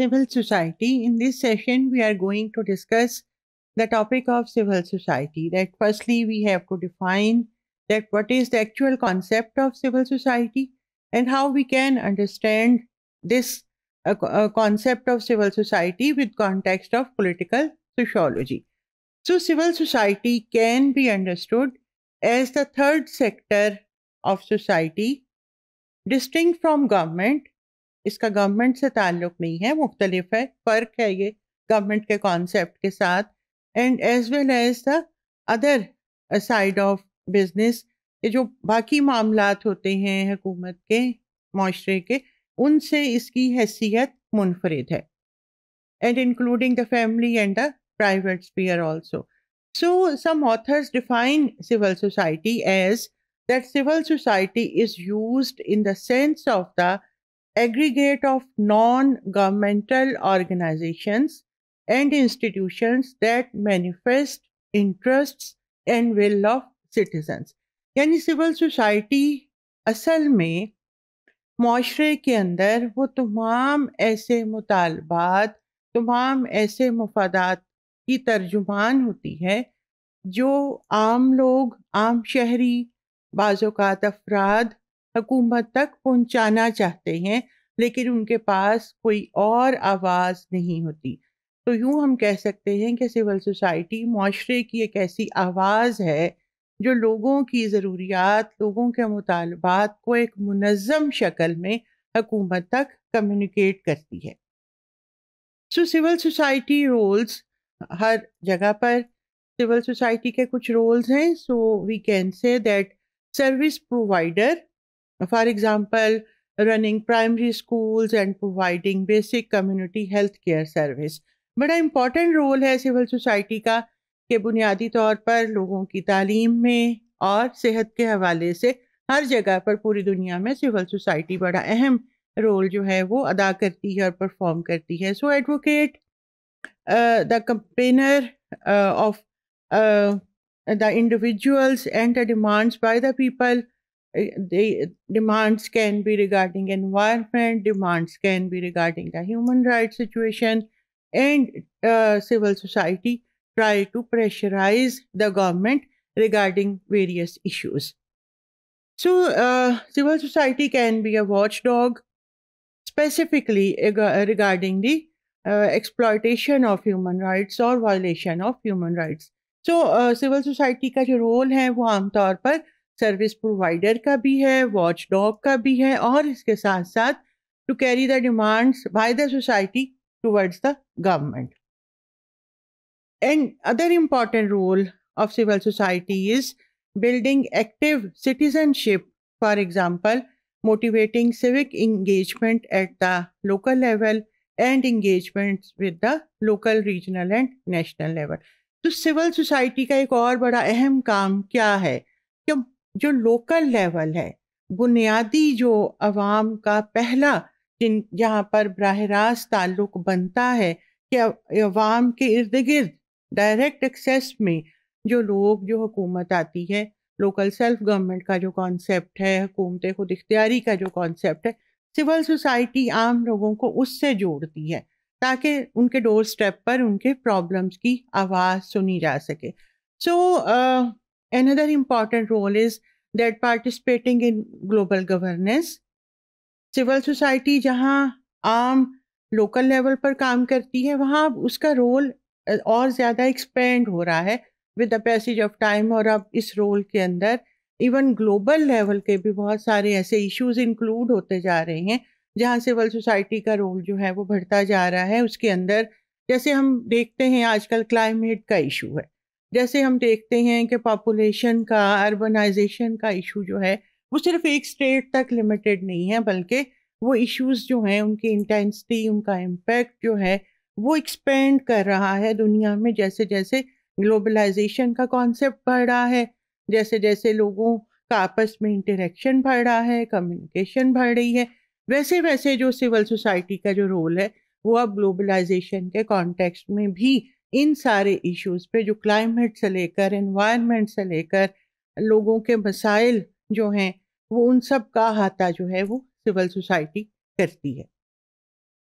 civil society. In this session, we are going to discuss the topic of civil society. That firstly, we have to define that what is the actual concept of civil society and how we can understand this uh, uh, concept of civil society with context of political sociology. So civil society can be understood as the third sector of society distinct from government इसका government से ताल्लुक नहीं है मुख्तलिफ है फ़र्क है ये गवर्नमेंट के कॉन्सेप्ट के साथ and as well as the other side of business ये जो बाकी मामला होते हैं हकूमत के माशरे के उनसे इसकी हैसियत मुनफरद है and including the family and the private sphere also so some authors define civil society as that civil society is use in the sense of the aggregate of non-governmental organizations and institutions that manifest interests and will of citizens यानी civil society असल में माशरे के अंदर वो तमाम ऐसे मुतालबात तमाम ऐसे मफादात की तर्जुमान होती है जो आम लोग आम शहरी बाज़ात अफराद हुकूमत तक पहुंचाना चाहते हैं लेकिन उनके पास कोई और आवाज़ नहीं होती तो यूँ हम कह सकते हैं कि सिविल सोसाइटी माशरे की एक ऐसी आवाज़ है जो लोगों की ज़रूरियात लोगों के मुतालबात को एक मनज़म शक्ल में हकूमत तक कम्युनिकेट करती है सो सिविल सोसाइटी रोल्स हर जगह पर सिविल सोसाइटी के कुछ रोल्स हैं so we can say that service provider For example, running primary schools and providing basic community health care service. बड़ा इम्पॉर्टेंट रोल है सिविल सोसाइटी का कि बुनियादी तौर पर लोगों की तालीम में और सेहत के हवाले से हर जगह पर पूरी दुनिया में सिविल सोसाइटी बड़ा अहम रोल जो है वो अदा करती है और परफॉर्म करती है so advocate the campaigner of the individuals and the demands by the people the demands can be regarding environment, demands can be regarding the human rights situation, and uh, civil society try to pressurize the government regarding various issues. So, uh, civil society can be a watchdog, specifically regarding the uh, exploitation of human rights or violation of human rights. So, uh, civil society का जो role है वो service provider का भी है watch dog का भी है और इसके साथ साथ to carry the demands by the society towards the government and other important role of civil society is building active citizenship for example motivating civic engagement at the local level and engagement with the local regional and national level तो civil society का एक और बड़ा अहम काम क्या है कि जो लोकल लेवल है बुनियादी जो आवाम का पहला जिन जहाँ पर बरह रास्त ताल्लुक बनता है कि अवाम के इर्द गिर्द डायरेक्ट एक्सेस में जो लोग जो हुकूमत आती है लोकल सेल्फ गवर्नमेंट का जो कॉन्सेप्ट है हुकूमत खुद इख्तियारी का जो कॉन्सेप्ट है सिविल सोसाइटी आम लोगों को उससे जोड़ती है ताकि उनके डोर स्टेप पर उनके प्रॉब्लम्स की आवाज़ सुनी जा सके so so, uh, Another important role is that participating in global governance. सिविल सोसाइटी जहाँ आम लोकल लेवल पर काम करती है वहाँ उसका रोल और ज़्यादा एक्सपेंड हो रहा है with the passage of time और अब इस रोल के अंदर इवन ग्लोबल लेवल के भी बहुत सारे ऐसे इश्यूज इंक्लूड होते जा रहे हैं जहाँ सिविल सोसाइटी का रोल जो है वो बढ़ता जा रहा है उसके अंदर जैसे हम देखते हैं आजकल क्लाइमेट का इशू है जैसे हम देखते हैं कि पॉपुलेशन का अर्बनाइजेशन का इशू जो है वो सिर्फ एक स्टेट तक लिमिटेड नहीं है बल्कि वो इश्यूज जो हैं उनकी इंटेंसिटी उनका इम्पेक्ट जो है वो एक्सपेंड कर रहा है दुनिया में जैसे जैसे ग्लोबलाइजेशन का कॉन्सेप्ट बढ़ रहा है जैसे जैसे लोगों का आपस में इंटरेक्शन बढ़ रहा है कम्युनिकेशन बढ़ रही है वैसे वैसे जो सिविल सोसाइटी का जो रोल है वो अब ग्लोबलाइजेशन के कॉन्टेक्स्ट में भी इन सारे इश्यूज पे जो क्लाइमेट से लेकर एनवायरनमेंट से लेकर लोगों के मसाइल जो हैं वो उन सब का अहाता जो है वो सिविल सोसाइटी करती है